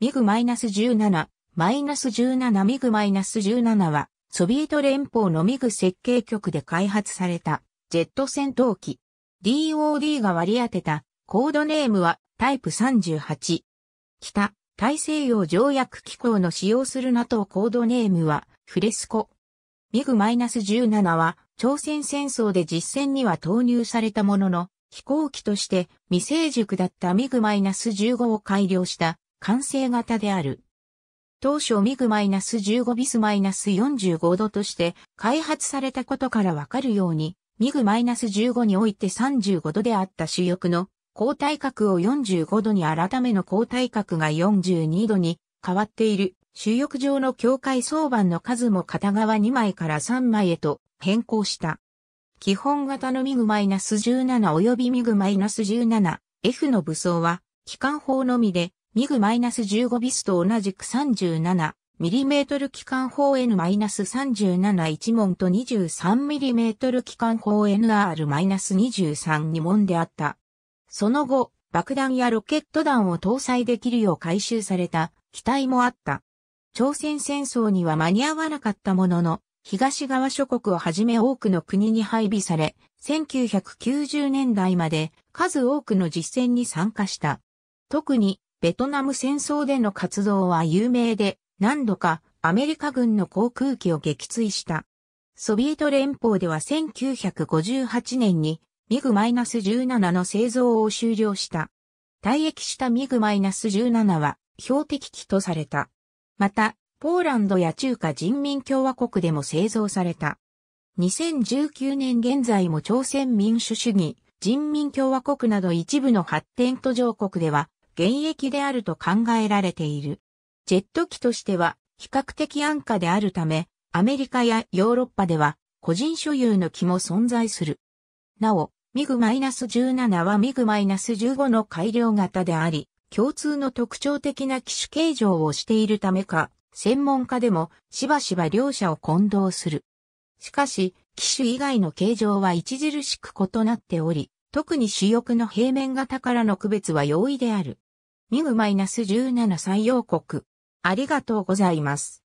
ミグ -17、-17 ミグ -17 は、ソビエト連邦のミグ設計局で開発された、ジェット戦闘機。DOD が割り当てた、コードネームは、タイプ38。北、大西洋条約機構の使用する NATO コードネームは、フレスコ。ミグ -17 は、朝鮮戦争で実戦には投入されたものの、飛行機として未成熟だったミグ -15 を改良した完成型である。当初ミグ -15 ビス -45 度として開発されたことからわかるように、ミグ -15 において35度であった主翼の交代角を45度に改めの交代角が42度に変わっている主翼上の境界相板の数も片側2枚から3枚へと変更した。基本型のミグ -17 及びミグ -17F の武装は機関砲のみでミグ -15 ビスと同じく 37mm 機関砲 N-371 門と 23mm 機関砲 NR-23 二門であった。その後、爆弾やロケット弾を搭載できるよう回収された機体もあった。朝鮮戦争には間に合わなかったものの、東側諸国をはじめ多くの国に配備され、1990年代まで数多くの実戦に参加した。特にベトナム戦争での活動は有名で、何度かアメリカ軍の航空機を撃墜した。ソビエト連邦では1958年にミグ -17 の製造を終了した。退役したミグ -17 は標的機とされた。また、ポーランドや中華人民共和国でも製造された。2019年現在も朝鮮民主主義、人民共和国など一部の発展途上国では現役であると考えられている。ジェット機としては比較的安価であるため、アメリカやヨーロッパでは個人所有の機も存在する。なお、ミグ -17 はミグ -15 の改良型であり、共通の特徴的な機種形状をしているためか、専門家でもしばしば両者を混同する。しかし、機種以外の形状は著しく異なっており、特に主翼の平面型からの区別は容易である。ミグ -17 採用国。ありがとうございます。